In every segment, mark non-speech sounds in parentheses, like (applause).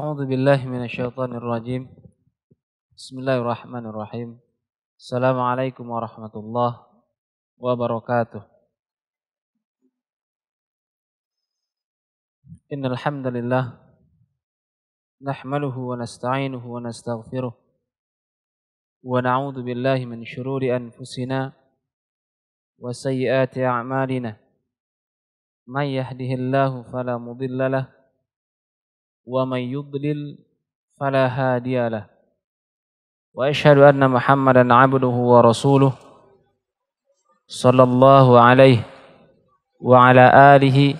أعوذ بالله من الشيطان الرجيم بسم الله الرحمن الرحيم السلام عليكم ورحمة الله وبركاته إن الحمد لله نحمله ونستعينه ونستغفره ونعوذ بالله من شرور أنفسنا وسيئات أعمالنا من يهده الله فلا مضل له ومن يضلل فلا هادي له وأشهد أن محمدا عبده ورسوله صلى الله عليه وعلى آله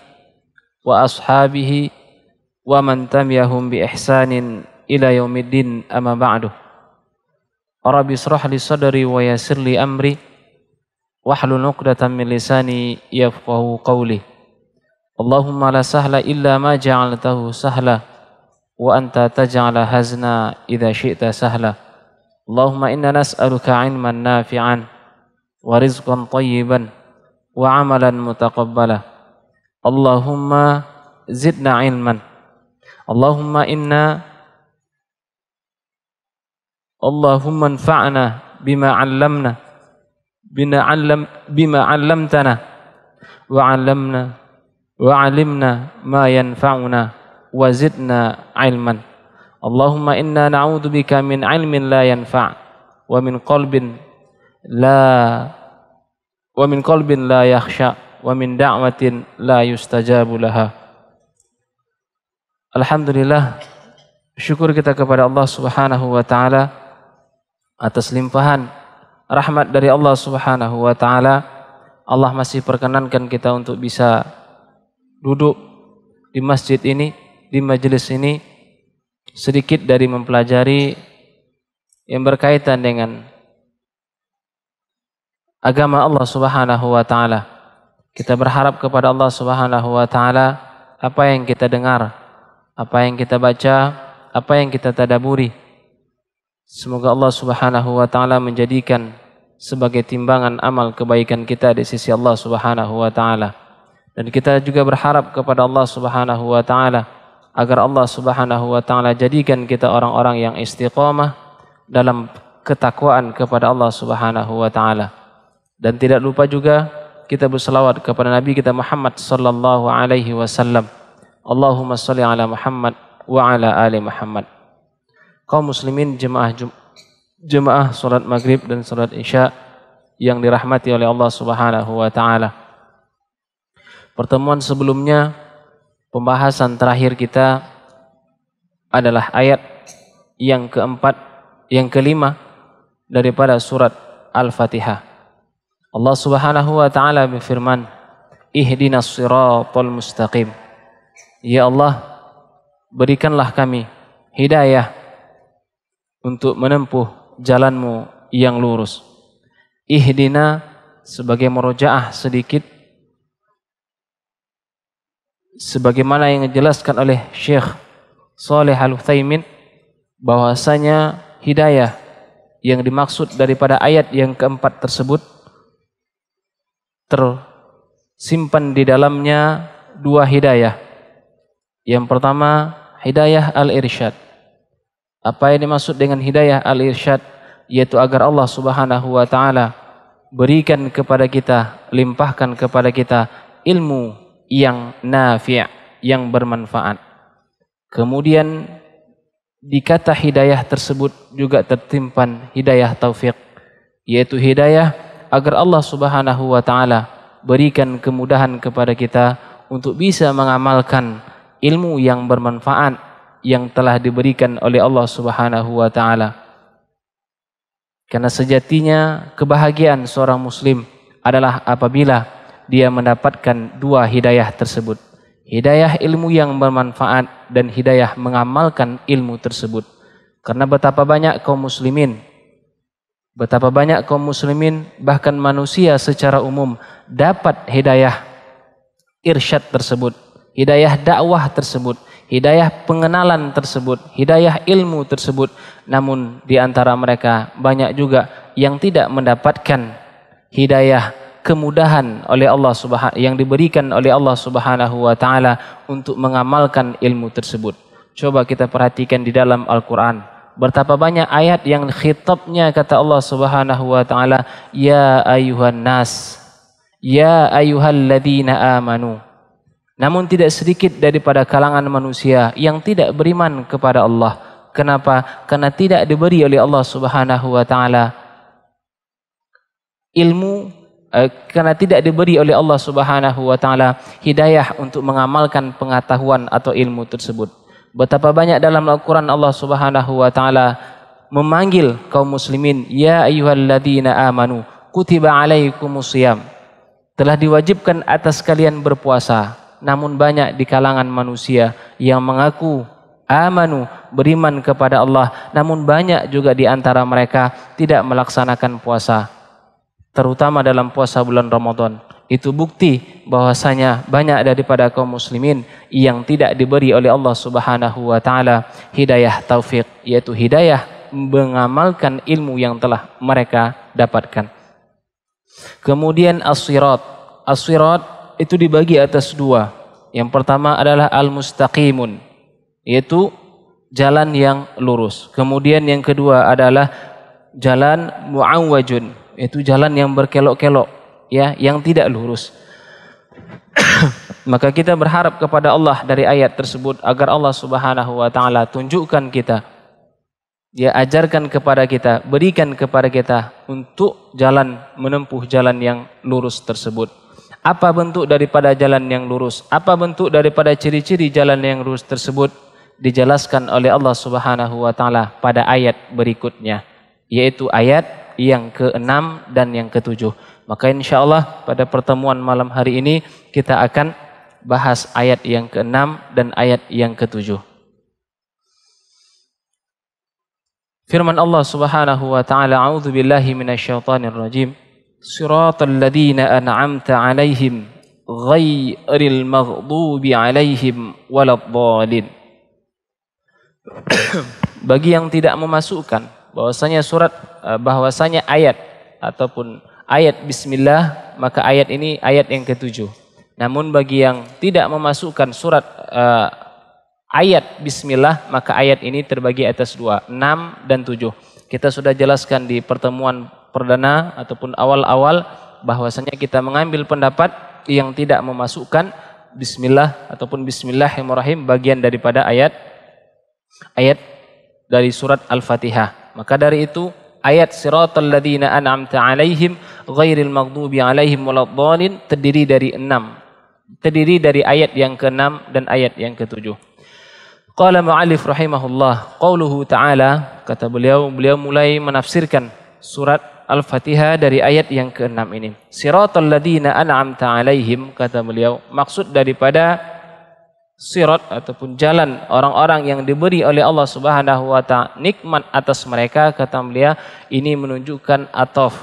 وأصحابه ومن تميهم بإحسان إلى يوم الدين أما بعد رب اشرح لي صدري ويسر لي أمري واحلل عقدة من لساني يفقه قولي اللهم لا سهل إلا ما جعلته سهلا وأنت تجعل هزنا إذا شئت سهلا اللهم إنا نسألك علما نافعا ورزقا طيبا وعملا متقبلا اللهم زدنا علما اللهم إنا اللهم انفعنا بما علمنا بما, علم بما علمتنا وعلمنا وعلمنا ما ينفعنا wazidna ilman. Allahumma inna na'udzubika min ilmin la yanfa' wa min qalbin la wa min qalbin la yakhsha wa min da'watin la yustajabu laha. Alhamdulillah syukur kita kepada Allah Subhanahu wa taala atas limpahan rahmat dari Allah Subhanahu wa taala. Allah masih perkenankan kita untuk bisa duduk di masjid ini di majlis ini sedikit dari mempelajari yang berkaitan dengan agama Allah Subhanahu wa taala. Kita berharap kepada Allah Subhanahu wa taala apa yang kita dengar, apa yang kita baca, apa yang kita tadaburi. Semoga Allah Subhanahu wa taala menjadikan sebagai timbangan amal kebaikan kita di sisi Allah Subhanahu wa taala. Dan kita juga berharap kepada Allah Subhanahu wa taala agar Allah Subhanahu wa taala jadikan kita orang-orang yang istiqamah dalam ketakwaan kepada Allah Subhanahu wa taala. Dan tidak lupa juga kita berselawat kepada Nabi kita Muhammad sallallahu alaihi wasallam. Allahumma salli ala Muhammad wa ala ali Muhammad. Kaum muslimin jemaah jemaah solat Maghrib dan solat Isya yang dirahmati oleh Allah Subhanahu wa taala. Pertemuan sebelumnya Pembahasan terakhir kita adalah ayat yang keempat, yang kelima daripada surat Al-Fatihah. Allah Subhanahu wa taala berfirman, "Ihdinas siratal mustaqim." Ya Allah, berikanlah kami hidayah untuk menempuh jalanmu yang lurus. Ihdina sebagai merojaah sedikit sebagaimana yang dijelaskan oleh Syekh Saleh Al-Utsaimin bahwasanya hidayah yang dimaksud daripada ayat yang keempat tersebut tersimpan di dalamnya dua hidayah. Yang pertama, hidayah al-irsyad. Apa yang dimaksud dengan hidayah al-irsyad? Yaitu agar Allah Subhanahu wa taala berikan kepada kita, limpahkan kepada kita ilmu yang nafi' yang bermanfaat. Kemudian dikata hidayah tersebut juga tertimpan hidayah taufik yaitu hidayah agar Allah Subhanahu wa taala berikan kemudahan kepada kita untuk bisa mengamalkan ilmu yang bermanfaat yang telah diberikan oleh Allah Subhanahu wa taala. Karena sejatinya kebahagiaan seorang muslim adalah apabila dia mendapatkan dua hidayah tersebut. Hidayah ilmu yang bermanfaat dan hidayah mengamalkan ilmu tersebut. Karena betapa banyak kaum muslimin, betapa banyak kaum muslimin bahkan manusia secara umum dapat hidayah irsyad tersebut, hidayah dakwah tersebut, hidayah pengenalan tersebut, hidayah ilmu tersebut. Namun di antara mereka banyak juga yang tidak mendapatkan hidayah kemudahan oleh Allah Subhanahu yang diberikan oleh Allah Subhanahu wa taala untuk mengamalkan ilmu tersebut. Coba kita perhatikan di dalam Al-Qur'an. Bertapa banyak ayat yang khitabnya kata Allah Subhanahu wa taala, "Ya ayuhan nas, ya ayyuhalladzina amanu." Namun tidak sedikit daripada kalangan manusia yang tidak beriman kepada Allah. Kenapa? Karena tidak diberi oleh Allah Subhanahu wa taala ilmu Eh, karena tidak diberi oleh Allah Subhanahu wa taala hidayah untuk mengamalkan pengetahuan atau ilmu tersebut. Betapa banyak dalam Al-Qur'an Allah Subhanahu wa taala memanggil kaum muslimin, ya ayyuhalladzina amanu, kutiba alaikumusiyam. Telah diwajibkan atas kalian berpuasa. Namun banyak di kalangan manusia yang mengaku amanu beriman kepada Allah, namun banyak juga di antara mereka tidak melaksanakan puasa terutama dalam puasa bulan Ramadan. Itu bukti bahwasanya banyak daripada kaum muslimin yang tidak diberi oleh Allah Subhanahu wa taala hidayah taufik yaitu hidayah mengamalkan ilmu yang telah mereka dapatkan. Kemudian as-sirat. As-sirat itu dibagi atas dua. Yang pertama adalah al-mustaqimun yaitu jalan yang lurus. Kemudian yang kedua adalah jalan muawwajun yaitu jalan yang berkelok-kelok ya yang tidak lurus (coughs) maka kita berharap kepada Allah dari ayat tersebut agar Allah Subhanahu wa taala tunjukkan kita dia ya, ajarkan kepada kita berikan kepada kita untuk jalan menempuh jalan yang lurus tersebut apa bentuk daripada jalan yang lurus apa bentuk daripada ciri-ciri jalan yang lurus tersebut dijelaskan oleh Allah Subhanahu wa taala pada ayat berikutnya yaitu ayat yang keenam dan yang ketujuh. Maka insya Allah pada pertemuan malam hari ini kita akan bahas ayat yang keenam dan ayat yang ketujuh. Firman Allah Subhanahu wa taala, "A'udzu billahi minasyaitonir rajim. Shiratal ladzina an'amta 'alaihim ghairil maghdubi 'alaihim waladdallin." (clears throat) Bagi yang tidak memasukkan bahwasanya surat eh, bahwasanya ayat ataupun ayat bismillah maka ayat ini ayat yang ketujuh. Namun bagi yang tidak memasukkan surat uh, ayat bismillah maka ayat ini terbagi atas dua, enam dan tujuh. Kita sudah jelaskan di pertemuan perdana ataupun awal-awal bahwasanya kita mengambil pendapat yang tidak memasukkan bismillah ataupun bismillahirrahmanirrahim bagian daripada ayat ayat dari surat Al-Fatihah. Maka dari itu ayat siratal ladzina an'amta alaihim ghairil maghdubi alaihim waladdallin terdiri dari enam. Terdiri dari ayat yang ke-6 dan ayat yang ke-7. Qala mu'allif rahimahullah qauluhu ta'ala kata beliau beliau mulai menafsirkan surat Al-Fatihah dari ayat yang ke-6 ini. Siratal ladzina an'amta alaihim kata beliau maksud daripada sirat ataupun jalan orang-orang yang diberi oleh Allah Subhanahu wa taala nikmat atas mereka kata beliau ini menunjukkan atof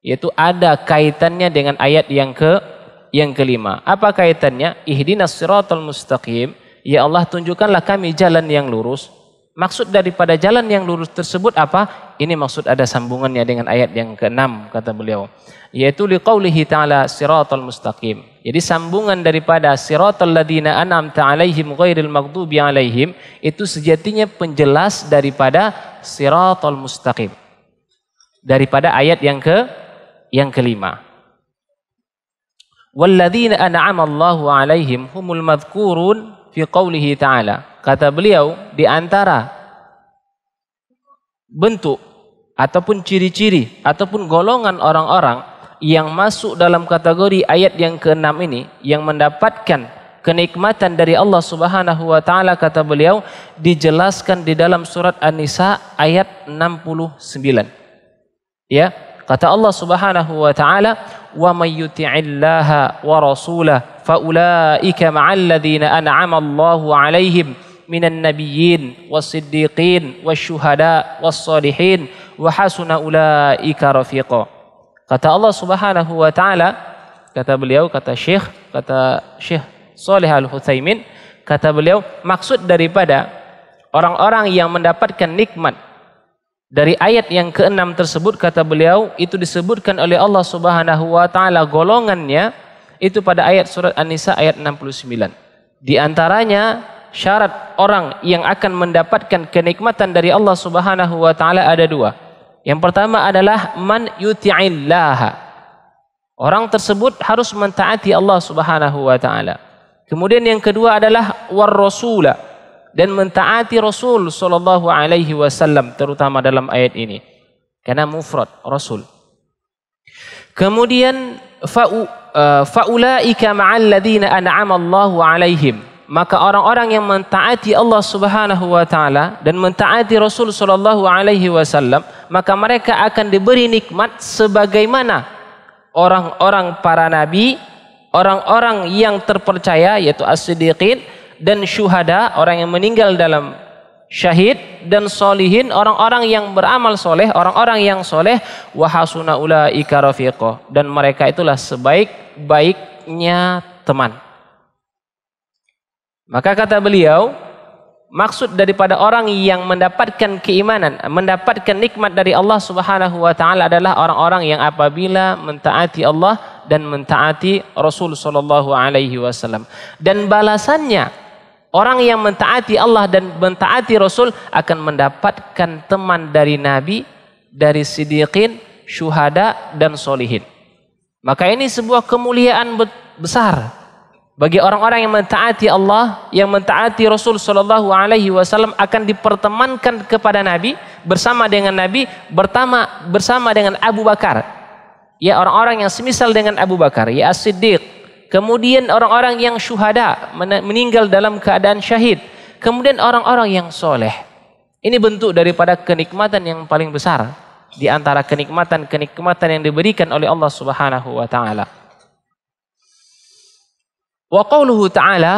yaitu ada kaitannya dengan ayat yang ke yang kelima apa kaitannya ihdinas siratal mustaqim ya Allah tunjukkanlah kami jalan yang lurus Maksud daripada jalan yang lurus tersebut apa? Ini maksud ada sambungannya dengan ayat yang ke-6 kata beliau. Yaitu liqaulihi ta'ala siratul mustaqim. Jadi sambungan daripada siratul ladina an'amta alaihim ghairil maghdubi alaihim itu sejatinya penjelas daripada siratul mustaqim. Daripada ayat yang ke yang kelima. Walladina an'ama Allah alaihim humul madhkurun fi qaulihi ta'ala kata beliau di antara bentuk ataupun ciri-ciri ataupun golongan orang-orang yang masuk dalam kategori ayat yang keenam ini yang mendapatkan kenikmatan dari Allah Subhanahu wa taala kata beliau dijelaskan di dalam surat An-Nisa ayat 69. Ya, kata Allah Subhanahu wa taala wa may yuti'illaha wa rasulahu faulaika ma'al an'ama Allahu 'alaihim minan nabiyyin was-siddiqin wasyuhada was-salihin wa ulaika rafiqa. Kata Allah Subhanahu wa taala, kata beliau, kata Syekh, kata Syekh Shalih al Huthaimin. kata beliau, maksud daripada orang-orang yang mendapatkan nikmat dari ayat yang keenam tersebut kata beliau itu disebutkan oleh Allah Subhanahu wa taala golongannya itu pada ayat surat An-Nisa ayat 69. Di antaranya syarat orang yang akan mendapatkan kenikmatan dari Allah Subhanahu wa taala ada dua. Yang pertama adalah man yuti'illah. Orang tersebut harus mentaati Allah Subhanahu wa taala. Kemudian yang kedua adalah war rasula dan mentaati Rasul sallallahu alaihi wasallam terutama dalam ayat ini. Karena mufrad Rasul. Kemudian eh, fa'ulaika ma'al an'ama Allahu alaihim maka orang-orang yang mentaati Allah Subhanahu wa taala dan mentaati Rasul sallallahu alaihi wasallam maka mereka akan diberi nikmat sebagaimana orang-orang para nabi, orang-orang yang terpercaya yaitu as-siddiqin dan syuhada, orang yang meninggal dalam syahid dan solihin orang-orang yang beramal soleh orang-orang yang soleh wahasuna ulaika rafiqo dan mereka itulah sebaik baiknya teman maka kata beliau, maksud daripada orang yang mendapatkan keimanan, mendapatkan nikmat dari Allah Subhanahu wa taala adalah orang-orang yang apabila mentaati Allah dan mentaati Rasul sallallahu alaihi wasallam. Dan balasannya orang yang mentaati Allah dan mentaati Rasul akan mendapatkan teman dari nabi, dari siddiqin, syuhada dan solihin. Maka ini sebuah kemuliaan besar bagi orang-orang yang mentaati Allah, yang mentaati Rasul Shallallahu Alaihi Wasallam akan dipertemankan kepada Nabi bersama dengan Nabi bertama bersama dengan Abu Bakar. Ya orang-orang yang semisal dengan Abu Bakar, ya As-Siddiq. Kemudian orang-orang yang syuhada meninggal dalam keadaan syahid. Kemudian orang-orang yang soleh. Ini bentuk daripada kenikmatan yang paling besar di antara kenikmatan-kenikmatan yang diberikan oleh Allah Subhanahu wa taala. Wa ta'ala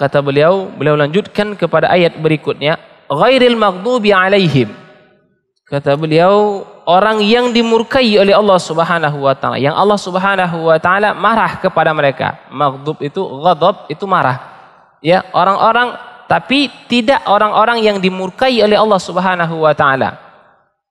kata beliau, beliau lanjutkan kepada ayat berikutnya, ghairil maghdubi alaihim. Kata beliau, orang yang dimurkai oleh Allah Subhanahu wa taala, yang Allah Subhanahu wa taala marah kepada mereka. Maghdub itu ghadab itu marah. Ya, orang-orang tapi tidak orang-orang yang dimurkai oleh Allah Subhanahu wa taala.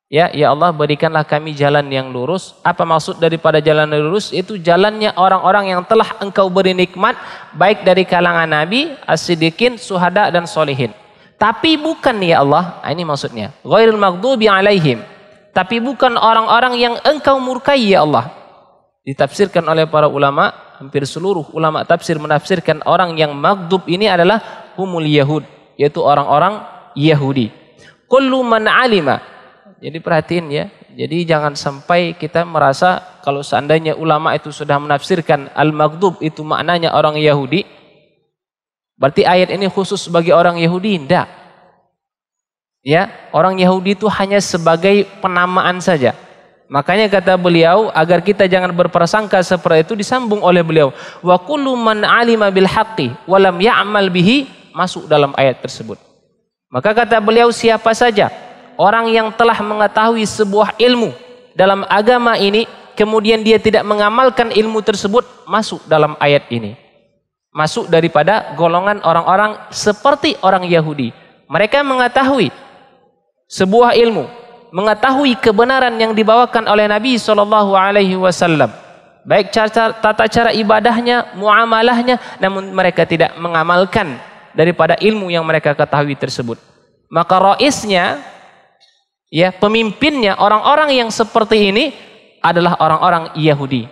Ya, ya Allah berikanlah kami jalan yang lurus. Apa maksud daripada jalan yang lurus? Itu jalannya orang-orang yang telah engkau beri nikmat, baik dari kalangan Nabi, as-sidikin, suhada, dan solihin. Tapi bukan ya Allah, ah, ini maksudnya. Ghairul maghdubi alaihim. Tapi bukan orang-orang yang engkau murkai ya Allah. Ditafsirkan oleh para ulama, hampir seluruh ulama tafsir menafsirkan orang yang maghdub ini adalah humul yahud, yaitu orang-orang Yahudi. Kullu man alima jadi perhatiin ya. Jadi jangan sampai kita merasa kalau seandainya ulama itu sudah menafsirkan al-maghdub itu maknanya orang Yahudi. Berarti ayat ini khusus bagi orang Yahudi? Tidak. Ya, orang Yahudi itu hanya sebagai penamaan saja. Makanya kata beliau agar kita jangan berprasangka seperti itu disambung oleh beliau wa kullu man alima bil haqqi walam ya'mal bihi masuk dalam ayat tersebut. Maka kata beliau siapa saja orang yang telah mengetahui sebuah ilmu dalam agama ini kemudian dia tidak mengamalkan ilmu tersebut masuk dalam ayat ini. Masuk daripada golongan orang-orang seperti orang Yahudi. Mereka mengetahui sebuah ilmu, mengetahui kebenaran yang dibawakan oleh Nabi Shallallahu alaihi wasallam. Baik cara, tata cara ibadahnya, muamalahnya, namun mereka tidak mengamalkan daripada ilmu yang mereka ketahui tersebut. Maka roisnya Ya, pemimpinnya orang-orang yang seperti ini adalah orang-orang Yahudi.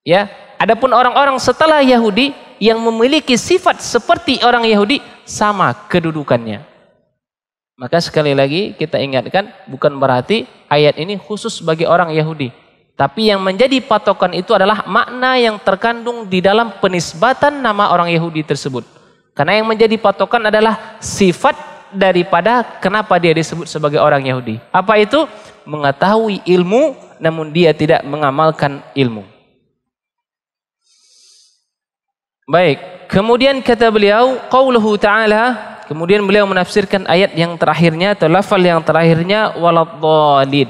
Ya, adapun orang-orang setelah Yahudi yang memiliki sifat seperti orang Yahudi sama kedudukannya. Maka sekali lagi kita ingatkan bukan berarti ayat ini khusus bagi orang Yahudi. Tapi yang menjadi patokan itu adalah makna yang terkandung di dalam penisbatan nama orang Yahudi tersebut. Karena yang menjadi patokan adalah sifat daripada kenapa dia disebut sebagai orang Yahudi. Apa itu? Mengetahui ilmu namun dia tidak mengamalkan ilmu. Baik, kemudian kata beliau qauluhu ta'ala, kemudian beliau menafsirkan ayat yang terakhirnya atau lafal yang terakhirnya waladhdallin.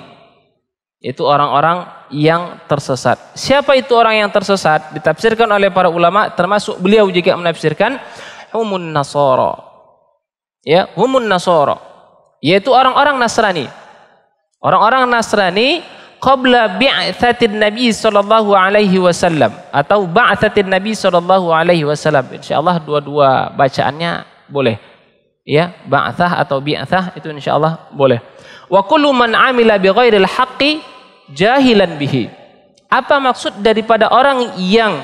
Itu orang-orang yang tersesat. Siapa itu orang yang tersesat? Ditafsirkan oleh para ulama termasuk beliau juga menafsirkan humun nasara ya humun nasoro yaitu orang-orang Nasrani orang-orang Nasrani qabla bi'thatin Nabi sallallahu alaihi wasallam atau ba'thatin Nabi sallallahu alaihi wasallam insyaallah dua-dua bacaannya boleh ya ba'thah atau bi'thah itu insyaallah boleh wa kullu man amila bi haqqi jahilan bihi apa maksud daripada orang yang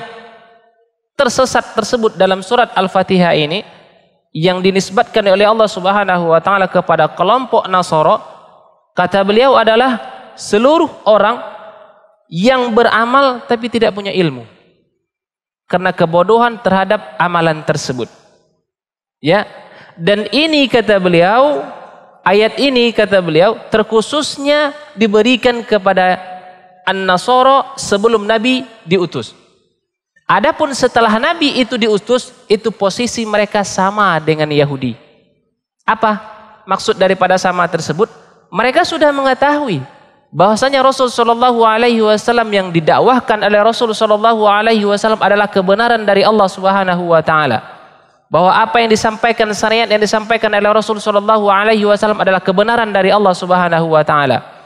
tersesat tersebut dalam surat Al-Fatihah ini yang dinisbatkan oleh Allah Subhanahu wa taala kepada kelompok Nasoro kata beliau adalah seluruh orang yang beramal tapi tidak punya ilmu karena kebodohan terhadap amalan tersebut ya dan ini kata beliau ayat ini kata beliau terkhususnya diberikan kepada An-Nasoro sebelum Nabi diutus Adapun setelah Nabi itu diutus, itu posisi mereka sama dengan Yahudi. Apa maksud daripada sama tersebut? Mereka sudah mengetahui bahwasanya Rasul Shallallahu Alaihi Wasallam yang didakwahkan oleh Rasul Shallallahu Alaihi Wasallam adalah kebenaran dari Allah Subhanahu Wa Taala. Bahwa apa yang disampaikan syariat yang disampaikan oleh Rasul Shallallahu Alaihi Wasallam adalah kebenaran dari Allah Subhanahu Wa Taala.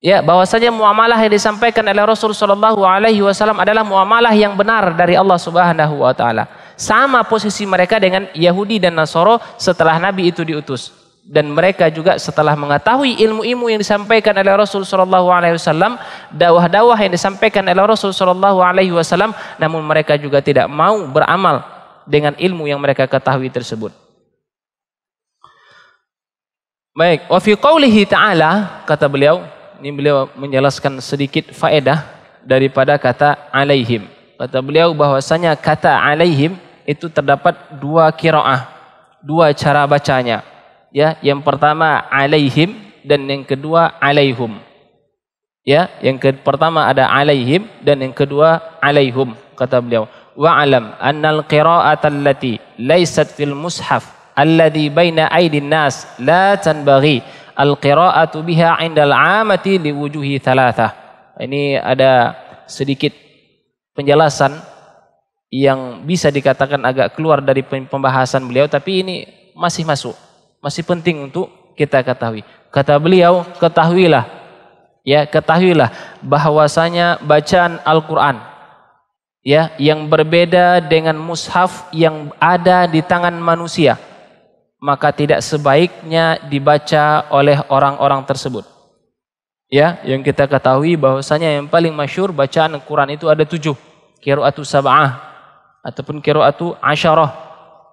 Ya, bahwasanya muamalah yang disampaikan oleh Rasul Shallallahu alaihi wasallam adalah muamalah yang benar dari Allah Subhanahu wa taala. Sama posisi mereka dengan Yahudi dan Nasoro setelah Nabi itu diutus dan mereka juga setelah mengetahui ilmu-ilmu yang disampaikan oleh Rasul Shallallahu alaihi wasallam, dakwah-dakwah yang disampaikan oleh Rasul Shallallahu alaihi wasallam, namun mereka juga tidak mau beramal dengan ilmu yang mereka ketahui tersebut. Baik, wa fi ta'ala kata beliau ini beliau menjelaskan sedikit faedah daripada kata alaihim. Kata beliau bahwasanya kata alaihim itu terdapat dua kiraah, dua cara bacanya. Ya, yang pertama alaihim dan yang kedua alaihum. Ya, yang ke pertama ada alaihim dan yang kedua alaihum kata beliau. Wa alam annal qira'ata allati laysat fil mushaf alladhi baina aydin nas la tanbaghi al-qira'atu biha 'indal 'amati liwujuhi thalathah. Ini ada sedikit penjelasan yang bisa dikatakan agak keluar dari pembahasan beliau tapi ini masih masuk, masih penting untuk kita ketahui. Kata beliau, ketahuilah ya ketahuilah bahwasanya bacaan Al-Qur'an ya yang berbeda dengan mushaf yang ada di tangan manusia maka tidak sebaiknya dibaca oleh orang-orang tersebut. Ya, yang kita ketahui bahwasanya yang paling masyur bacaan Al-Quran itu ada tujuh. Kiru'atu sab'ah ataupun kiru'atu asyarah.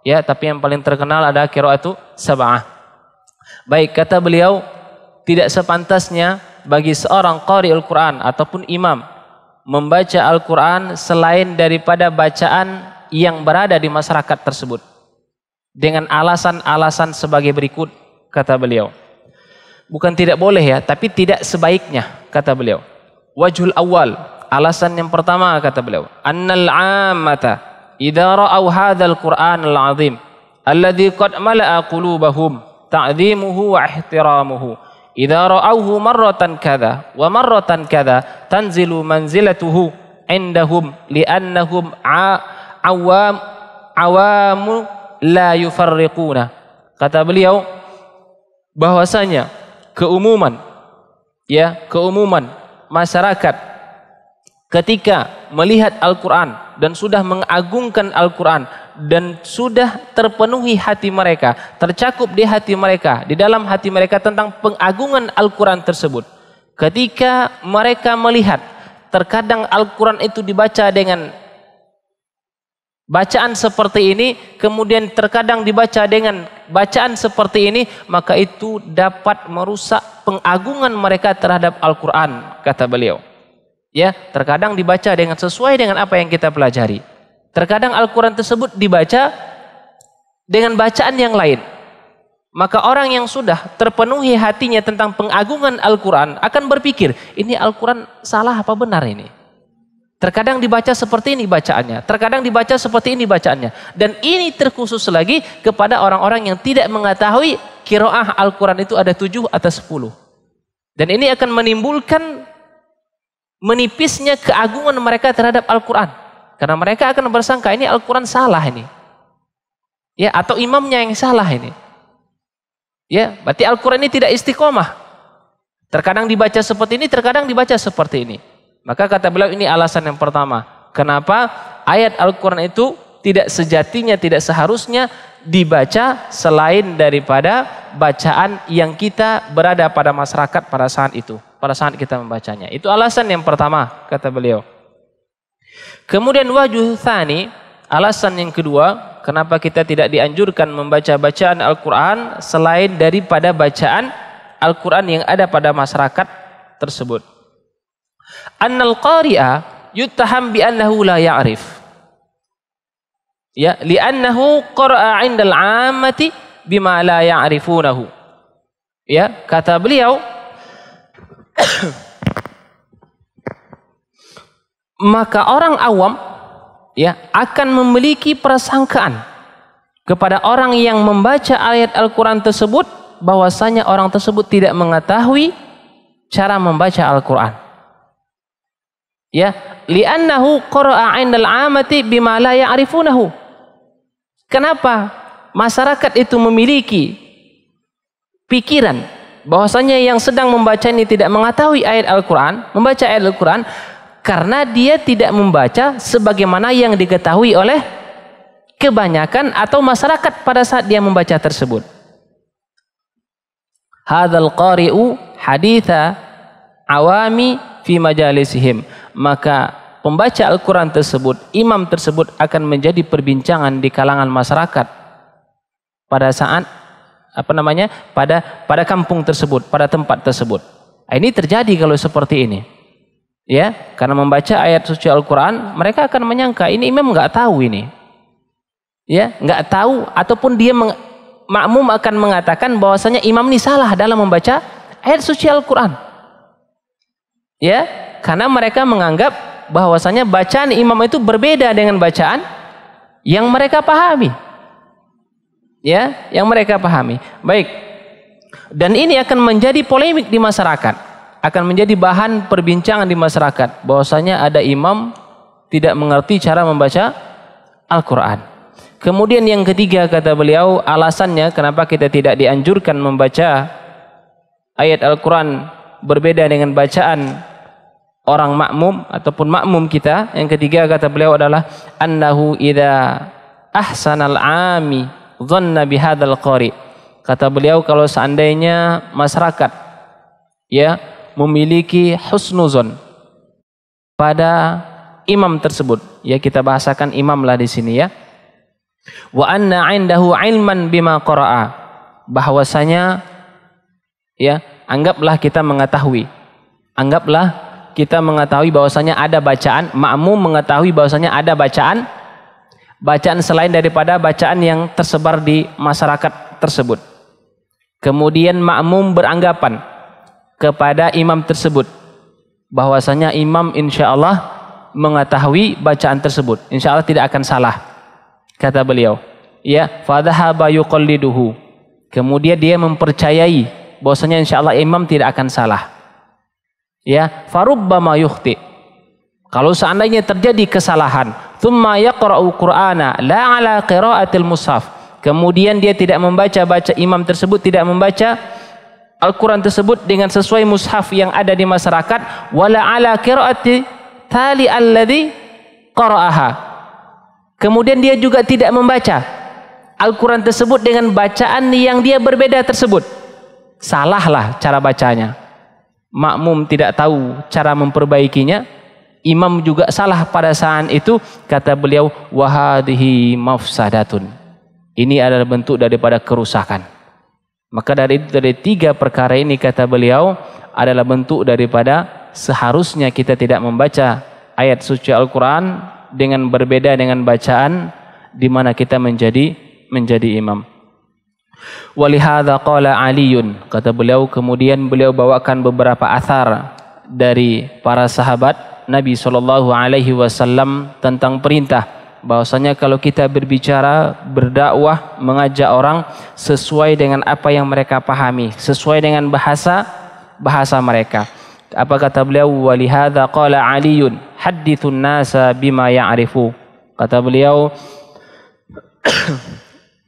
Ya, tapi yang paling terkenal ada kiru'atu sab'ah. Baik, kata beliau, tidak sepantasnya bagi seorang qari Al-Quran ataupun imam membaca Al-Quran selain daripada bacaan yang berada di masyarakat tersebut dengan alasan-alasan sebagai berikut kata beliau. Bukan tidak boleh ya, tapi tidak sebaiknya kata beliau. Wajhul awal, alasan yang pertama kata beliau, annal ammata idza ra'aw hadzal Qur'an al-'azim alladhi qad mala'a qulubahum ta'dhimuhu wa ihtiramuhu idza ra'awhu marratan kadza wa marratan kadza tanzilu manzilatuhu indahum li'annahum awam awamu la yufarriquna. Kata beliau bahwasanya keumuman ya, keumuman masyarakat ketika melihat Al-Qur'an dan sudah mengagungkan Al-Quran dan sudah terpenuhi hati mereka, tercakup di hati mereka, di dalam hati mereka tentang pengagungan Al-Quran tersebut. Ketika mereka melihat, terkadang Al-Quran itu dibaca dengan Bacaan seperti ini kemudian terkadang dibaca dengan bacaan seperti ini maka itu dapat merusak pengagungan mereka terhadap Al-Qur'an kata beliau. Ya, terkadang dibaca dengan sesuai dengan apa yang kita pelajari. Terkadang Al-Qur'an tersebut dibaca dengan bacaan yang lain. Maka orang yang sudah terpenuhi hatinya tentang pengagungan Al-Qur'an akan berpikir, ini Al-Qur'an salah apa benar ini? Terkadang dibaca seperti ini bacaannya, terkadang dibaca seperti ini bacaannya. Dan ini terkhusus lagi kepada orang-orang yang tidak mengetahui kiroah Al-Quran itu ada tujuh atau sepuluh. Dan ini akan menimbulkan menipisnya keagungan mereka terhadap Al-Quran. Karena mereka akan bersangka ini Al-Quran salah ini. Ya, atau imamnya yang salah ini. Ya, berarti Al-Quran ini tidak istiqomah. Terkadang dibaca seperti ini, terkadang dibaca seperti ini. Maka kata beliau ini alasan yang pertama. Kenapa ayat Al-Quran itu tidak sejatinya, tidak seharusnya dibaca selain daripada bacaan yang kita berada pada masyarakat pada saat itu. Pada saat kita membacanya. Itu alasan yang pertama kata beliau. Kemudian wajuh thani, alasan yang kedua kenapa kita tidak dianjurkan membaca bacaan Al-Quran selain daripada bacaan Al-Quran yang ada pada masyarakat tersebut. Annal qari'a yuttaham bi annahu la ya'rif. Ya, li'annahu qara'a 'indal 'ammati bima la ya'rifunahu. Ya, kata beliau (coughs) maka orang awam ya akan memiliki persangkaan kepada orang yang membaca ayat Al-Qur'an tersebut bahwasanya orang tersebut tidak mengetahui cara membaca Al-Qur'an. Ya, li'annahu qara'a 'ainal 'amati bima la ya'rifunahu. Kenapa masyarakat itu memiliki pikiran bahwasanya yang sedang membaca ini tidak mengetahui ayat Al-Qur'an, membaca ayat Al-Qur'an karena dia tidak membaca sebagaimana yang diketahui oleh kebanyakan atau masyarakat pada saat dia membaca tersebut. Hadzal qari'u haditha awami fi majalisihim maka pembaca Al-Quran tersebut, imam tersebut akan menjadi perbincangan di kalangan masyarakat pada saat apa namanya pada pada kampung tersebut, pada tempat tersebut. Nah, ini terjadi kalau seperti ini, ya karena membaca ayat suci Al-Quran, mereka akan menyangka ini imam nggak tahu ini, ya nggak tahu ataupun dia meng, makmum akan mengatakan bahwasanya imam ini salah dalam membaca ayat suci Al-Quran. Ya, karena mereka menganggap bahwasanya bacaan imam itu berbeda dengan bacaan yang mereka pahami. Ya, yang mereka pahami. Baik. Dan ini akan menjadi polemik di masyarakat, akan menjadi bahan perbincangan di masyarakat bahwasanya ada imam tidak mengerti cara membaca Al-Qur'an. Kemudian yang ketiga kata beliau alasannya kenapa kita tidak dianjurkan membaca ayat Al-Quran berbeda dengan bacaan orang makmum ataupun makmum kita. Yang ketiga kata beliau adalah annahu idza ahsanal ami dhanna bihadzal qari. Kata beliau kalau seandainya masyarakat ya memiliki husnuzon pada imam tersebut. Ya kita bahasakan imam lah di sini ya. Wa anna 'indahu 'ilman bima qara'a. Bahwasanya ya anggaplah kita mengetahui. Anggaplah kita mengetahui bahwasanya ada bacaan, makmum mengetahui bahwasanya ada bacaan bacaan selain daripada bacaan yang tersebar di masyarakat tersebut. Kemudian makmum beranggapan kepada imam tersebut bahwasanya imam insya Allah mengetahui bacaan tersebut. Insya Allah tidak akan salah. Kata beliau. Ya, fadhahaba Kemudian dia mempercayai bahwasanya insya Allah imam tidak akan salah. Ya, farubbama yukhti. Kalau seandainya terjadi kesalahan, thumma yaqra'u Qur'ana la ala qira'atil mushaf. Kemudian dia tidak membaca-baca imam tersebut tidak membaca Al-Quran tersebut dengan sesuai mushaf yang ada di masyarakat wala ala qiraati tali alladhi qara'aha kemudian dia juga tidak membaca Al-Quran tersebut dengan bacaan yang dia berbeda tersebut salahlah cara bacanya. Makmum tidak tahu cara memperbaikinya. Imam juga salah pada saat itu. Kata beliau, wahadihi mafsadatun. Ini adalah bentuk daripada kerusakan. Maka dari itu dari tiga perkara ini kata beliau adalah bentuk daripada seharusnya kita tidak membaca ayat suci Al-Quran dengan berbeda dengan bacaan di mana kita menjadi menjadi imam. Walihada qala kata beliau kemudian beliau bawakan beberapa athar dari para sahabat Nabi Shallallahu alaihi wasallam tentang perintah bahwasanya kalau kita berbicara, berdakwah, mengajak orang sesuai dengan apa yang mereka pahami, sesuai dengan bahasa bahasa mereka. Apa kata beliau? Walihada qala Aliun hadithun nasa bima ya'rifu. Kata beliau,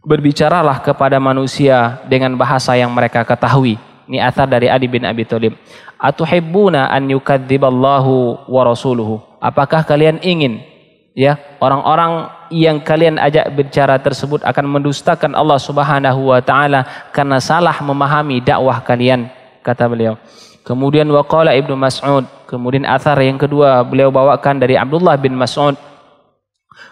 berbicaralah kepada manusia dengan bahasa yang mereka ketahui. Ini athar dari Adi bin Abi Thalib. Atuhibbuna an yukadziballahu wa rasuluhu. Apakah kalian ingin ya orang-orang yang kalian ajak bicara tersebut akan mendustakan Allah Subhanahu wa taala karena salah memahami dakwah kalian kata beliau. Kemudian waqala Ibnu Mas'ud, kemudian athar yang kedua beliau bawakan dari Abdullah bin Mas'ud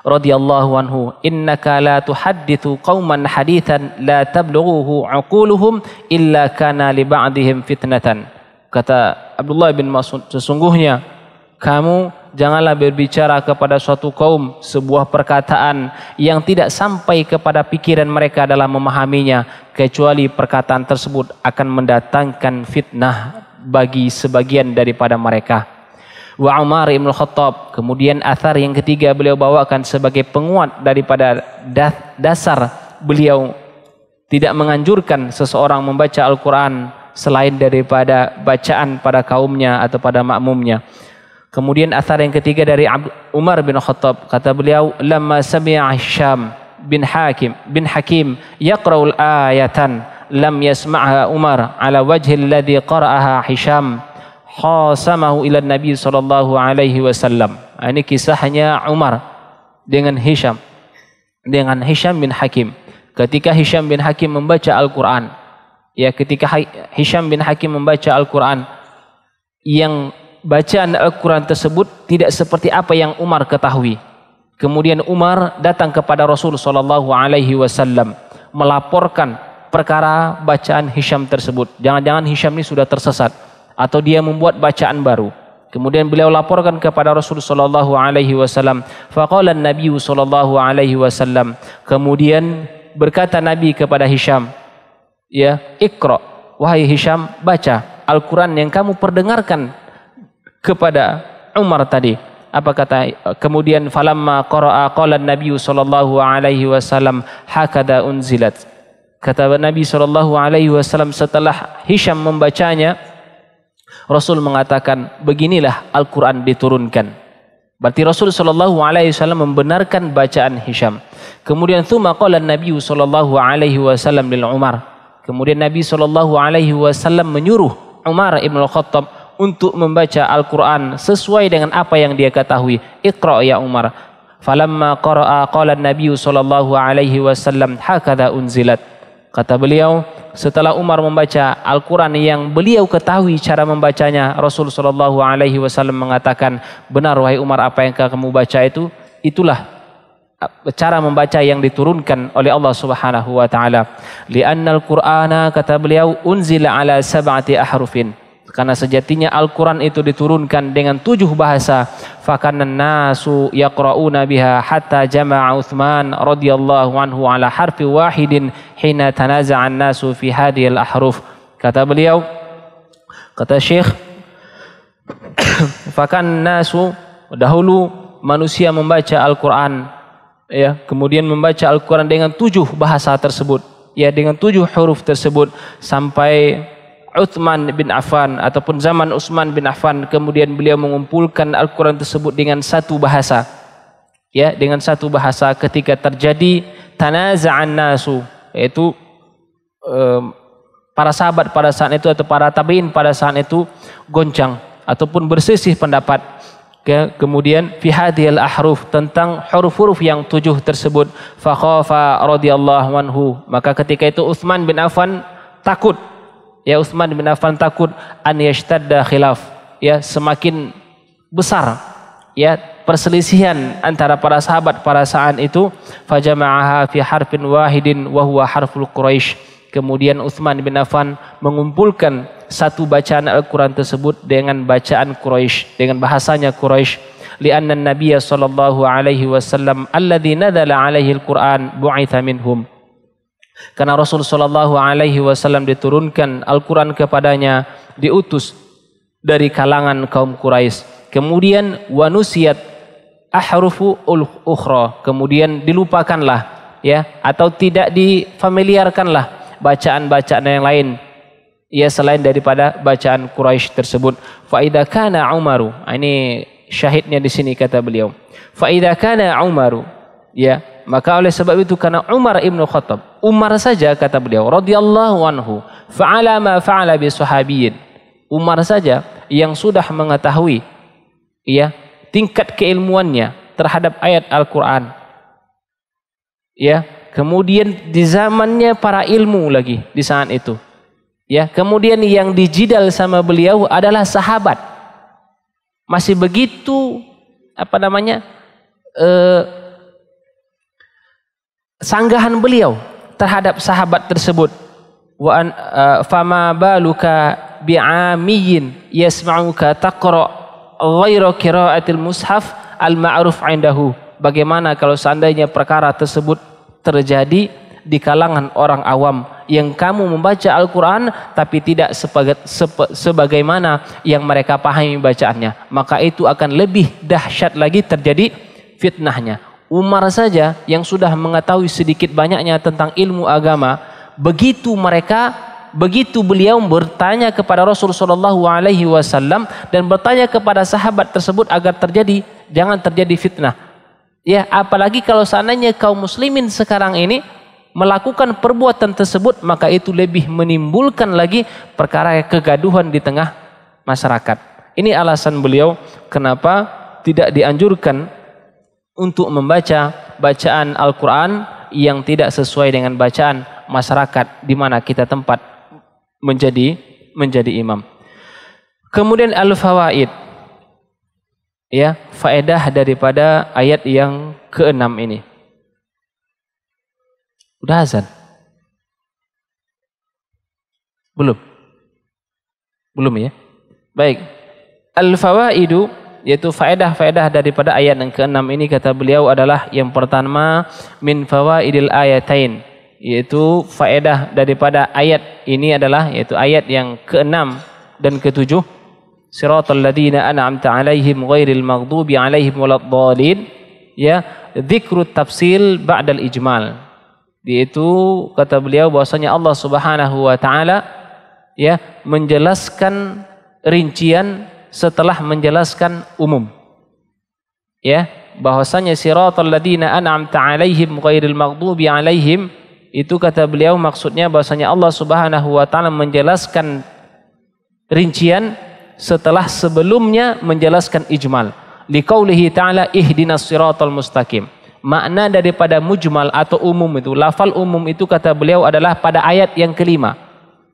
radhiyallahu anhu innaka la tuhaddithu qauman hadithan la tablughuhu uquluhum illa kana li ba'dihim fitnatan kata Abdullah bin Mas'ud sesungguhnya kamu janganlah berbicara kepada suatu kaum sebuah perkataan yang tidak sampai kepada pikiran mereka dalam memahaminya kecuali perkataan tersebut akan mendatangkan fitnah bagi sebagian daripada mereka wa Umar ibn Khattab. Kemudian athar yang ketiga beliau bawakan sebagai penguat daripada dasar beliau tidak menganjurkan seseorang membaca Al-Quran selain daripada bacaan pada kaumnya atau pada makmumnya. Kemudian athar yang ketiga dari Umar bin Khattab kata beliau lamma sami'a bin Hakim bin Hakim yaqra'ul ayatan lam yasma'ha Umar ala wajhi alladhi qara'aha Hisham khasamahu ila Nabi sallallahu alaihi wasallam. Ah, ini kisahnya Umar dengan Hisham dengan Hisham bin Hakim. Ketika Hisham bin Hakim membaca Al-Qur'an, ya ketika Hisham bin Hakim membaca Al-Qur'an yang bacaan Al-Qur'an tersebut tidak seperti apa yang Umar ketahui. Kemudian Umar datang kepada Rasul sallallahu alaihi wasallam melaporkan perkara bacaan Hisham tersebut. Jangan-jangan Hisham ini sudah tersesat atau dia membuat bacaan baru. Kemudian beliau laporkan kepada Rasulullah sallallahu alaihi wasallam. Faqala nabi sallallahu alaihi wasallam. Kemudian berkata Nabi kepada Hisham, ya, ikra. Wahai Hisham, baca Al-Qur'an yang kamu perdengarkan kepada Umar tadi. Apa kata kemudian falamma qara'a qala an-nabi sallallahu alaihi wasallam hakada unzilat. Kata Nabi sallallahu alaihi wasallam setelah Hisham membacanya, Rasul mengatakan beginilah Al-Quran diturunkan. Berarti Rasul Shallallahu Alaihi Wasallam membenarkan bacaan Hisham. Kemudian thumma qala Nabi Shallallahu Alaihi Wasallam lil Umar. Kemudian Nabi Shallallahu Alaihi Wasallam menyuruh Umar ibn Khattab untuk membaca Al-Quran sesuai dengan apa yang dia ketahui. Iqra ya Umar. Falamma qara'a qala Nabi Shallallahu Alaihi Wasallam hakada unzilat. Kata beliau, setelah Umar membaca Al-Quran yang beliau ketahui cara membacanya, Rasulullah SAW mengatakan, benar wahai Umar apa yang kamu baca itu, itulah cara membaca yang diturunkan oleh Allah Subhanahu wa taala. Li al-Qur'ana kata beliau unzila ala sab'ati ahrufin. Karena sejatinya Al-Quran itu diturunkan dengan tujuh bahasa. Fakana nasu yaqra'una biha hatta jama'a Uthman radhiyallahu anhu ala harfi wahidin hina tanaza'an nasu fi hadhil ahruf. Kata beliau, kata Syekh, (coughs) Fakan nasu dahulu manusia membaca Al-Quran ya kemudian membaca Al-Quran dengan tujuh bahasa tersebut ya dengan tujuh huruf tersebut sampai Uthman bin Affan ataupun zaman Uthman bin Affan kemudian beliau mengumpulkan Al-Quran tersebut dengan satu bahasa ya dengan satu bahasa ketika terjadi tanaza'an nasu yaitu um, para sahabat pada saat itu atau para tabi'in pada saat itu goncang ataupun bersisih pendapat ke ya, kemudian fi hadhil ahruf tentang huruf-huruf yang tujuh tersebut fa khafa radhiyallahu anhu maka ketika itu Uthman bin Affan takut Ya Utsman bin Affan takut an yashtadda khilaf. Ya semakin besar ya perselisihan antara para sahabat para sa'an itu fajama'aha fi harfin wahidin wa huwa harful Quraisy. Kemudian Utsman bin Affan mengumpulkan satu bacaan Al-Quran tersebut dengan bacaan Quraisy, dengan bahasanya Quraisy. Lianna nabiyya sallallahu alaihi wasallam alladhi nadala alaihi Al-Quran bu'itha minhum. Karena Rasul Shallallahu Alaihi Wasallam diturunkan Al-Quran kepadanya diutus dari kalangan kaum Quraisy. Kemudian wanusiyat ahrufu ukhra. Kemudian dilupakanlah ya atau tidak difamiliarkanlah bacaan-bacaan yang lain ya selain daripada bacaan Quraisy tersebut. Faida kana Umaru. Ini syahidnya di sini kata beliau. Faida kana Umaru. Ya, maka oleh sebab itu karena Umar Ibnu Khattab, Umar saja kata beliau radhiyallahu anhu, fa'ala ma fa'ala bi sahabiyin. Umar saja yang sudah mengetahui ya tingkat keilmuannya terhadap ayat Al-Qur'an. Ya, kemudian di zamannya para ilmu lagi di saat itu. Ya, kemudian yang dijidal sama beliau adalah sahabat. Masih begitu apa namanya? Eh, sanggahan beliau terhadap sahabat tersebut. Wa an, uh, fama baluka bi'amiyin yasma'uka taqra ghairu qira'atil mushaf al-ma'ruf 'indahu. Bagaimana kalau seandainya perkara tersebut terjadi di kalangan orang awam yang kamu membaca Al-Quran tapi tidak sebaga, sebagaimana yang mereka pahami bacaannya maka itu akan lebih dahsyat lagi terjadi fitnahnya Umar saja yang sudah mengetahui sedikit banyaknya tentang ilmu agama, begitu mereka begitu beliau bertanya kepada Rasul Shallallahu Alaihi Wasallam dan bertanya kepada sahabat tersebut agar terjadi jangan terjadi fitnah. Ya, apalagi kalau seandainya kaum muslimin sekarang ini melakukan perbuatan tersebut maka itu lebih menimbulkan lagi perkara kegaduhan di tengah masyarakat. Ini alasan beliau kenapa tidak dianjurkan untuk membaca bacaan Al-Quran yang tidak sesuai dengan bacaan masyarakat di mana kita tempat menjadi menjadi imam. Kemudian al-fawaid. Ya, faedah daripada ayat yang keenam ini. Udah azan? Belum. Belum ya? Baik. Al-fawaidu yaitu faedah-faedah daripada ayat yang keenam ini kata beliau adalah yang pertama min fawaidil ayatain yaitu faedah daripada ayat ini adalah yaitu ayat yang keenam dan ketujuh siratal ladina an'amta alaihim ghairil maghdubi alaihim waladdallin ya dzikru tafsil ba'dal ijmal yaitu kata beliau bahwasanya Allah Subhanahu wa taala ya menjelaskan rincian setelah menjelaskan umum. Ya, bahwasanya siratal ladzina an'amta 'alaihim ghairil maghdubi 'alaihim itu kata beliau maksudnya bahwasanya Allah Subhanahu wa taala menjelaskan rincian setelah sebelumnya menjelaskan ijmal. Liqaulihi ta'ala ihdinas siratal mustaqim. Makna daripada mujmal atau umum itu, lafal umum itu kata beliau adalah pada ayat yang kelima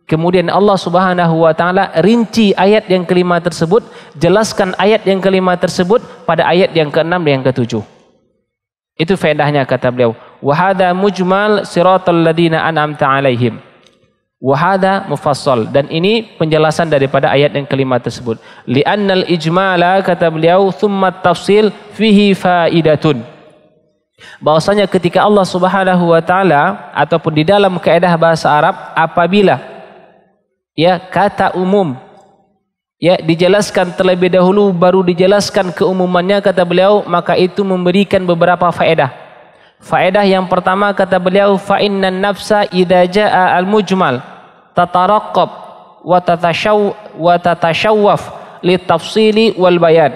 Kemudian Allah Subhanahu wa taala rinci ayat yang kelima tersebut, jelaskan ayat yang kelima tersebut pada ayat yang keenam dan yang ketujuh. Itu faedahnya kata beliau. Wa hadha mujmal siratal ladina an'amta alaihim. Wa mufassal dan ini penjelasan daripada ayat yang kelima tersebut. Li annal ijmala kata beliau thumma tafsil fihi faidatun. bahasanya ketika Allah Subhanahu wa taala ataupun di dalam keedah bahasa Arab apabila ya kata umum ya dijelaskan terlebih dahulu baru dijelaskan keumumannya kata beliau maka itu memberikan beberapa faedah faedah yang pertama kata beliau fa innan nafsa idza jaa al mujmal tataraqqab wa tatashaw wa tatashawwaf li tafsili wal bayan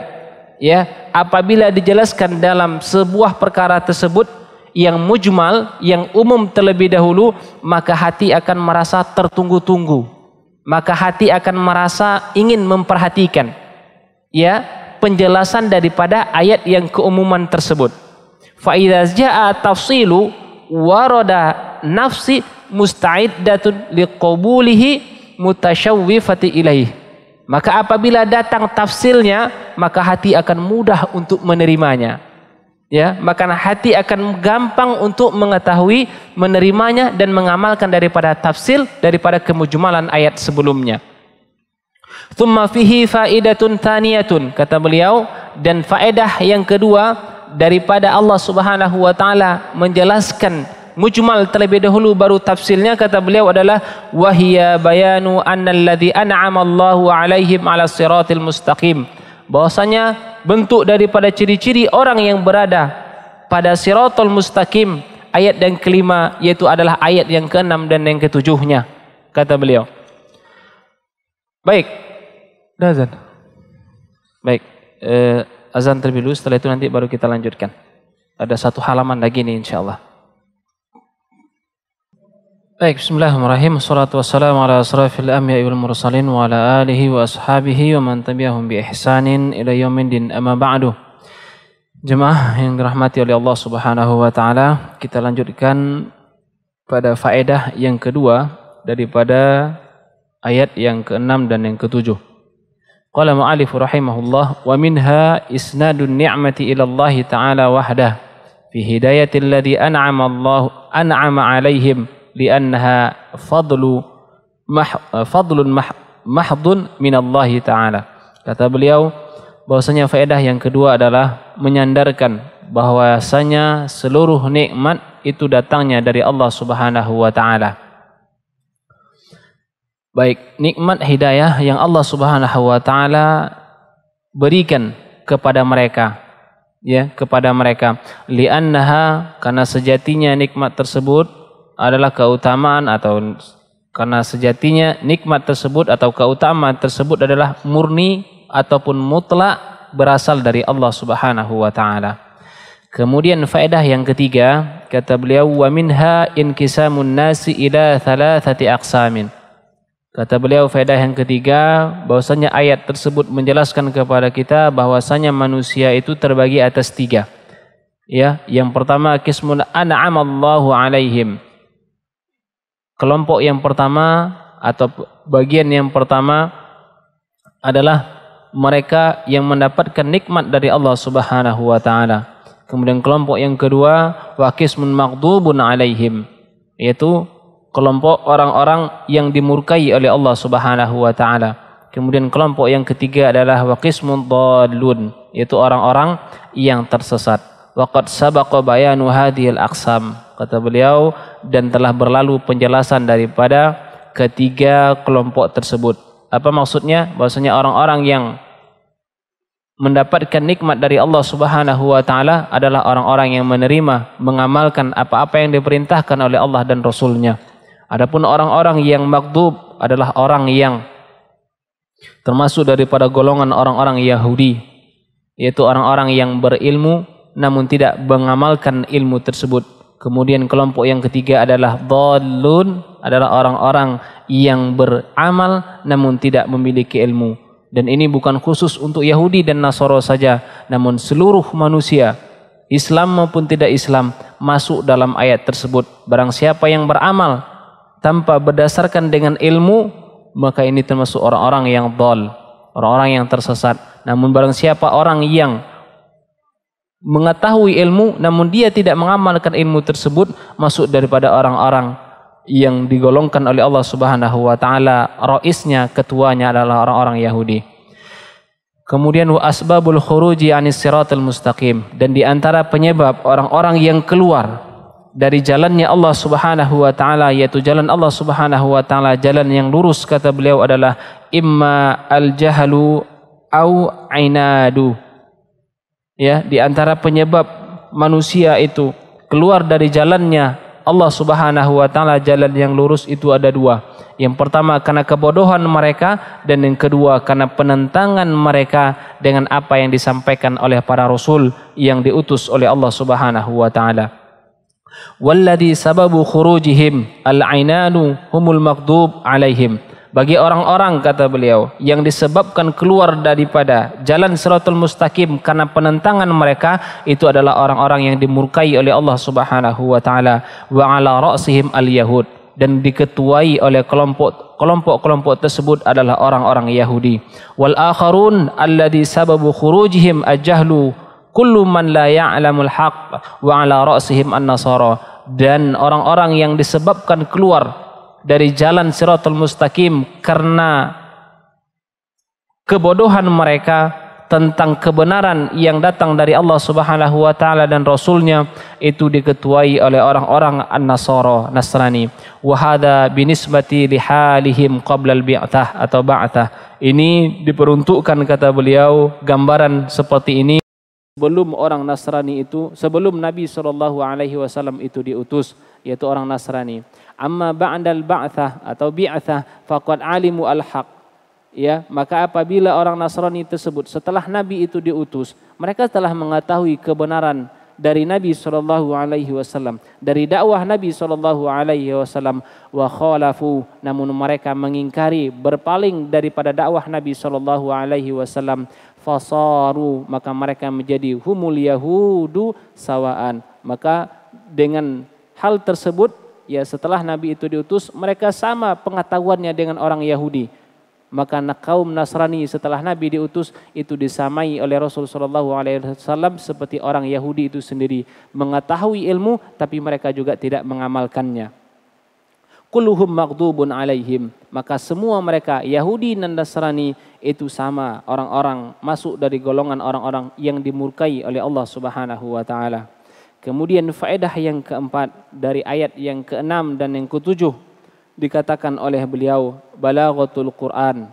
ya apabila dijelaskan dalam sebuah perkara tersebut yang mujmal yang umum terlebih dahulu maka hati akan merasa tertunggu-tunggu maka hati akan merasa ingin memperhatikan ya penjelasan daripada ayat yang keumuman tersebut. Fa jaa tafsilu warada nafsi musta'iddatun liqabulihi mutasyawwifati ilaih. Maka apabila datang tafsilnya, maka hati akan mudah untuk menerimanya ya maka hati akan gampang untuk mengetahui menerimanya dan mengamalkan daripada tafsir daripada kemujumalan ayat sebelumnya thumma fihi faidatun taniyatun, kata beliau dan faedah yang kedua daripada Allah Subhanahu wa taala menjelaskan mujmal terlebih dahulu baru tafsirnya kata beliau adalah wahya bayanu annalladzi an'ama Allahu alaihim ala siratil mustaqim bahwasanya bentuk daripada ciri-ciri orang yang berada pada siratul mustaqim ayat yang kelima yaitu adalah ayat yang keenam dan yang ketujuhnya kata beliau baik azan baik eh, azan terlebih dahulu setelah itu nanti baru kita lanjutkan ada satu halaman lagi nih insyaallah Baik, bismillahirrahmanirrahim. Wassalatu wassalamu ala asrafil amya wal mursalin wa ala alihi wa ashabihi wa man tabi'ahum bi ihsanin ila yaumin din amma ba'du. Jemaah yang dirahmati oleh Allah Subhanahu wa taala, kita lanjutkan pada faedah yang kedua daripada ayat yang keenam dan yang ketujuh 7 Qala mu'alif rahimahullah wa minha isnadun ni'mati ila Allah taala wahdah fi hidayatil ladzi an'ama Allah an'ama 'alaihim li'annaha fadlu mah, fadlun mah, mahdun Allah ta'ala. Kata beliau bahwasanya faedah yang kedua adalah menyandarkan bahwasanya seluruh nikmat itu datangnya dari Allah Subhanahu wa taala. Baik, nikmat hidayah yang Allah Subhanahu wa taala berikan kepada mereka ya kepada mereka li'annaha karena sejatinya nikmat tersebut adalah keutamaan atau karena sejatinya nikmat tersebut atau keutamaan tersebut adalah murni ataupun mutlak berasal dari Allah Subhanahu wa taala. Kemudian faedah yang ketiga kata beliau wa minha inkisamun nasi ila thalathati aqsamin. Kata beliau faedah yang ketiga bahwasanya ayat tersebut menjelaskan kepada kita bahwasanya manusia itu terbagi atas tiga. Ya, yang pertama kismun an'amallahu alaihim. Kelompok yang pertama atau bagian yang pertama adalah mereka yang mendapatkan nikmat dari Allah Subhanahu wa taala. Kemudian kelompok yang kedua wakismun maghdubun alaihim yaitu kelompok orang-orang yang dimurkai oleh Allah Subhanahu wa taala. Kemudian kelompok yang ketiga adalah waqismun dhallun, yaitu orang-orang yang tersesat. Waqad sabaqa bayanu hadhil aqsam kata beliau dan telah berlalu penjelasan daripada ketiga kelompok tersebut. Apa maksudnya? Bahwasanya orang-orang yang mendapatkan nikmat dari Allah Subhanahu wa taala adalah orang-orang yang menerima, mengamalkan apa-apa yang diperintahkan oleh Allah dan Rasulnya. Adapun orang-orang yang maghdub adalah orang yang termasuk daripada golongan orang-orang Yahudi, yaitu orang-orang yang berilmu namun tidak mengamalkan ilmu tersebut. Kemudian kelompok yang ketiga adalah dhalun, adalah orang-orang yang beramal namun tidak memiliki ilmu. Dan ini bukan khusus untuk Yahudi dan Nasoro saja, namun seluruh manusia, Islam maupun tidak Islam, masuk dalam ayat tersebut. Barang siapa yang beramal tanpa berdasarkan dengan ilmu, maka ini termasuk orang-orang yang dhal, orang-orang yang tersesat. Namun barang siapa orang yang mengetahui ilmu namun dia tidak mengamalkan ilmu tersebut masuk daripada orang-orang yang digolongkan oleh Allah Subhanahu wa taala raisnya ketuanya adalah orang-orang Yahudi. Kemudian wa asbabul khuruji anis siratal mustaqim dan di antara penyebab orang-orang yang keluar dari jalannya Allah Subhanahu wa taala yaitu jalan Allah Subhanahu wa taala jalan yang lurus kata beliau adalah imma al jahalu au ainadu ya di antara penyebab manusia itu keluar dari jalannya Allah Subhanahu wa taala jalan yang lurus itu ada dua. Yang pertama karena kebodohan mereka dan yang kedua karena penentangan mereka dengan apa yang disampaikan oleh para rasul yang diutus oleh Allah Subhanahu wa taala. Walladhi sababu khurujihim al-ainanu humul maghdub alaihim bagi orang-orang kata beliau yang disebabkan keluar daripada jalan siratul mustaqim karena penentangan mereka itu adalah orang-orang yang dimurkai oleh Allah Subhanahu wa taala wa ala ra'sihim al-yahud dan diketuai oleh kelompok kelompok-kelompok tersebut adalah orang-orang Yahudi wal akharun alladhi sababu khurujihim ajahlu kullu man la ya'lamul haqq wa ala ra'sihim an-nasara dan orang-orang yang disebabkan keluar dari jalan siratul mustaqim karena kebodohan mereka tentang kebenaran yang datang dari Allah Subhanahu wa taala dan rasulnya itu diketuai oleh orang-orang An-Nasara Nasrani wa hadha binisbati lihalihim qabla al-bi'tah atau ba'tah ini diperuntukkan kata beliau gambaran seperti ini sebelum orang Nasrani itu sebelum Nabi saw itu diutus yaitu orang Nasrani amma ba'dal ba'thah atau bi'athah faqad alimu al-haq ya maka apabila orang Nasrani tersebut setelah nabi itu diutus mereka telah mengetahui kebenaran dari Nabi Shallallahu Alaihi Wasallam dari dakwah Nabi Shallallahu Alaihi Wasallam wa khalafu namun mereka mengingkari berpaling daripada dakwah Nabi Shallallahu Alaihi Wasallam fasaru maka mereka menjadi humul yahudu sawaan maka dengan hal tersebut ya setelah Nabi itu diutus, mereka sama pengetahuannya dengan orang Yahudi. Maka kaum Nasrani setelah Nabi diutus itu disamai oleh Rasul Shallallahu Alaihi Wasallam seperti orang Yahudi itu sendiri mengetahui ilmu tapi mereka juga tidak mengamalkannya. Kulluhum maghdubun alaihim. Maka semua mereka Yahudi dan Nasrani itu sama orang-orang masuk dari golongan orang-orang yang dimurkai oleh Allah Subhanahu wa taala. Kemudian faedah yang keempat dari ayat yang keenam dan yang ketujuh dikatakan oleh beliau balaghatul Quran.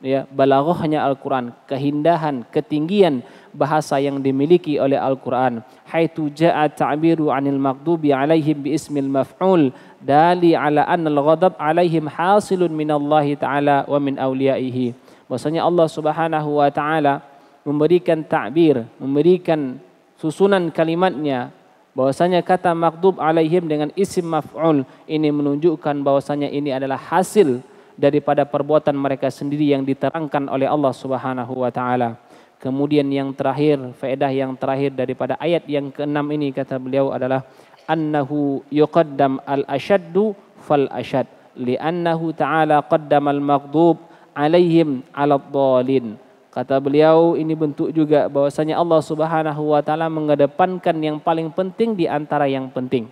Ya, balaghahnya Al-Quran, keindahan, ketinggian bahasa yang dimiliki oleh Al-Quran. Haitu ja'a ta'biru 'anil maghdubi 'alaihim bi ismil maf'ul dali 'ala anna al-ghadab 'alaihim hasilun min Allah Ta'ala wa min awliyaihi. Maksudnya Allah Subhanahu wa taala memberikan ta'bir, memberikan susunan kalimatnya bahwasanya kata makdub alaihim dengan isim maf'ul ini menunjukkan bahwasanya ini adalah hasil daripada perbuatan mereka sendiri yang diterangkan oleh Allah Subhanahu wa taala. Kemudian yang terakhir, faedah yang terakhir daripada ayat yang keenam ini kata beliau adalah annahu yuqaddam al-ashaddu fal ashad li'annahu ta'ala qaddama al-maghdub alaihim 'ala dhalin Kata beliau ini bentuk juga bahwasanya Allah Subhanahu wa taala mengedepankan yang paling penting di antara yang penting.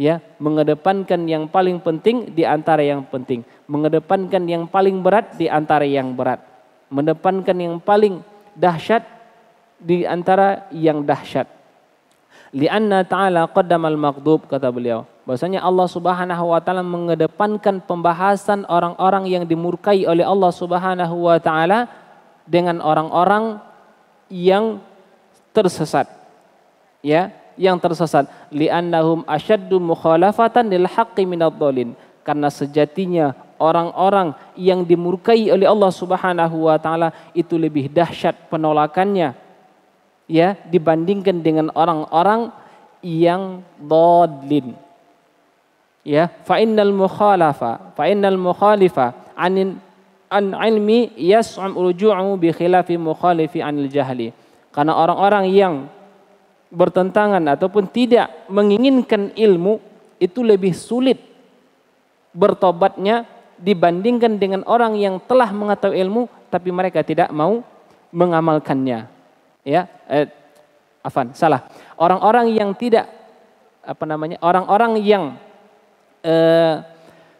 Ya, mengedepankan yang paling penting di antara yang penting, mengedepankan yang paling berat di antara yang berat, mendepankan yang paling dahsyat di antara yang dahsyat. Lianna ta'ala qaddamal maghdub kata beliau. Bahwasanya Allah Subhanahu wa taala mengedepankan pembahasan orang-orang yang dimurkai oleh Allah Subhanahu wa taala dengan orang-orang yang tersesat. Ya, yang tersesat. Li'annahum asyaddu mukhalafatan lil haqqi minadh Karena sejatinya orang-orang yang dimurkai oleh Allah Subhanahu wa taala itu lebih dahsyat penolakannya ya dibandingkan dengan orang-orang yang dhalin ya fa innal mukhalafa fa innal mukhalifa anin an ilmi yas'am ruju'u bi khilafi mukhalifi anil jahli. Karena orang-orang yang bertentangan ataupun tidak menginginkan ilmu itu lebih sulit bertobatnya dibandingkan dengan orang yang telah mengetahui ilmu tapi mereka tidak mau mengamalkannya. Ya, eh, afan, salah. Orang-orang yang tidak apa namanya? Orang-orang yang eh,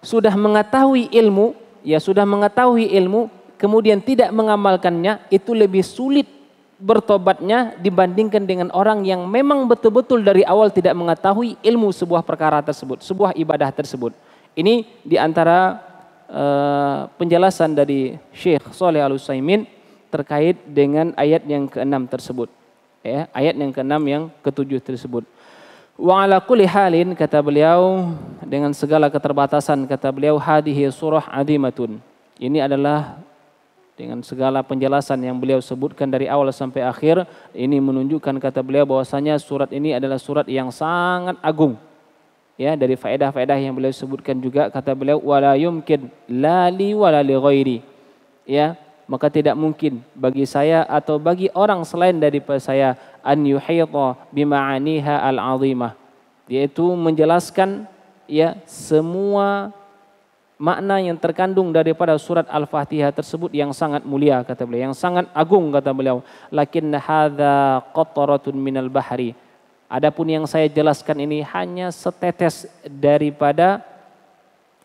sudah mengetahui ilmu ya sudah mengetahui ilmu kemudian tidak mengamalkannya itu lebih sulit bertobatnya dibandingkan dengan orang yang memang betul-betul dari awal tidak mengetahui ilmu sebuah perkara tersebut, sebuah ibadah tersebut. Ini diantara uh, eh, penjelasan dari Syekh Soleh Al Utsaimin terkait dengan ayat yang keenam tersebut. Ya, ayat yang keenam yang ketujuh tersebut. Wa ala kulli halin kata beliau dengan segala keterbatasan kata beliau hadihi surah adimatun. Ini adalah dengan segala penjelasan yang beliau sebutkan dari awal sampai akhir ini menunjukkan kata beliau bahwasanya surat ini adalah surat yang sangat agung. Ya, dari faedah-faedah yang beliau sebutkan juga kata beliau wala yumkin la li wala li ghairi. Ya, maka tidak mungkin bagi saya atau bagi orang selain daripada saya an yuhita bima'aniha al-azimah yaitu menjelaskan ya semua makna yang terkandung daripada surat Al-Fatihah tersebut yang sangat mulia kata beliau yang sangat agung kata beliau lakin hadza qatratun minal bahri adapun yang saya jelaskan ini hanya setetes daripada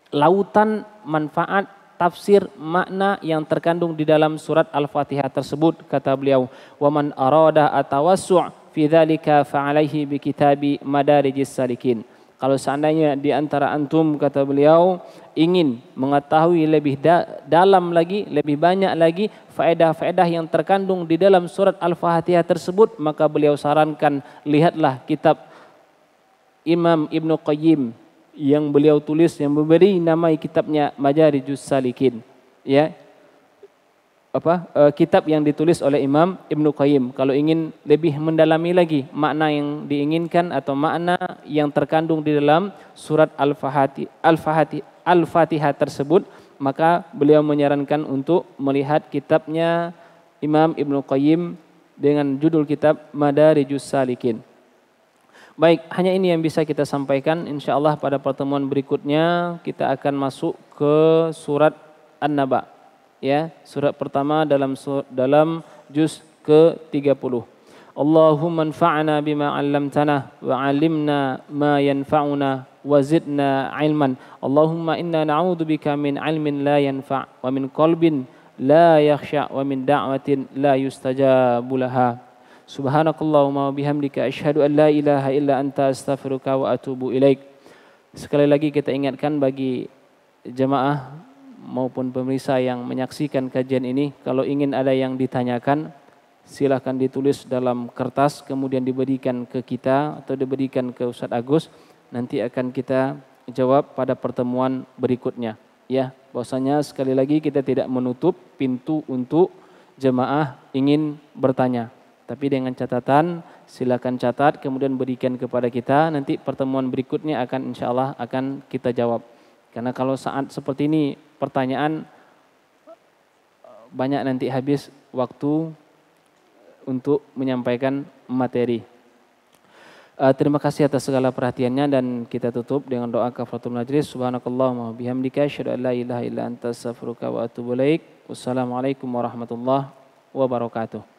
lautan manfaat tafsir makna yang terkandung di dalam surat Al-Fatihah tersebut kata beliau waman arada atawassu' fi dzalika fa'alaihi bi kitabi madarijis salikin kalau seandainya di antara antum kata beliau ingin mengetahui lebih da dalam lagi, lebih banyak lagi faedah-faedah yang terkandung di dalam surat Al-Fatihah tersebut, maka beliau sarankan lihatlah kitab Imam Ibn Qayyim yang beliau tulis yang memberi nama kitabnya Majarijus Salikin ya apa e, kitab yang ditulis oleh Imam Ibnu Qayyim kalau ingin lebih mendalami lagi makna yang diinginkan atau makna yang terkandung di dalam surat Al-Fatihah al Al-Fatihah tersebut maka beliau menyarankan untuk melihat kitabnya Imam Ibnu Qayyim dengan judul kitab Madarijus Salikin Baik, hanya ini yang bisa kita sampaikan. Insya Allah pada pertemuan berikutnya kita akan masuk ke surat An-Naba. Ya, surat pertama dalam sur, dalam juz ke-30. Allahumma anfa'na bima 'allamtana wa 'allimna ma yanfa'una wa zidna 'ilman. Allahumma inna bika min 'ilmin la yanfa' wa min qalbin la yakhsha' wa min da'watin la yustajabu laha. Subhanakallahumma bihamdika asyhadu an la ilaha illa anta astaghfiruka wa atubu ilaik. Sekali lagi kita ingatkan bagi jemaah maupun pemirsa yang menyaksikan kajian ini kalau ingin ada yang ditanyakan silahkan ditulis dalam kertas kemudian diberikan ke kita atau diberikan ke Ustadz Agus nanti akan kita jawab pada pertemuan berikutnya ya bahwasanya sekali lagi kita tidak menutup pintu untuk jemaah ingin bertanya tapi dengan catatan, silakan catat, kemudian berikan kepada kita. Nanti pertemuan berikutnya akan insya Allah akan kita jawab. Karena kalau saat seperti ini pertanyaan eh, banyak nanti habis waktu untuk menyampaikan materi. Eh, terima kasih atas segala perhatiannya dan kita tutup dengan doa kafaratul majlis. Subhanakallahumma bihamdika asyhadu an la ilaha illa anta astaghfiruka wa atubu ilaik. Wassalamualaikum warahmatullahi wabarakatuh.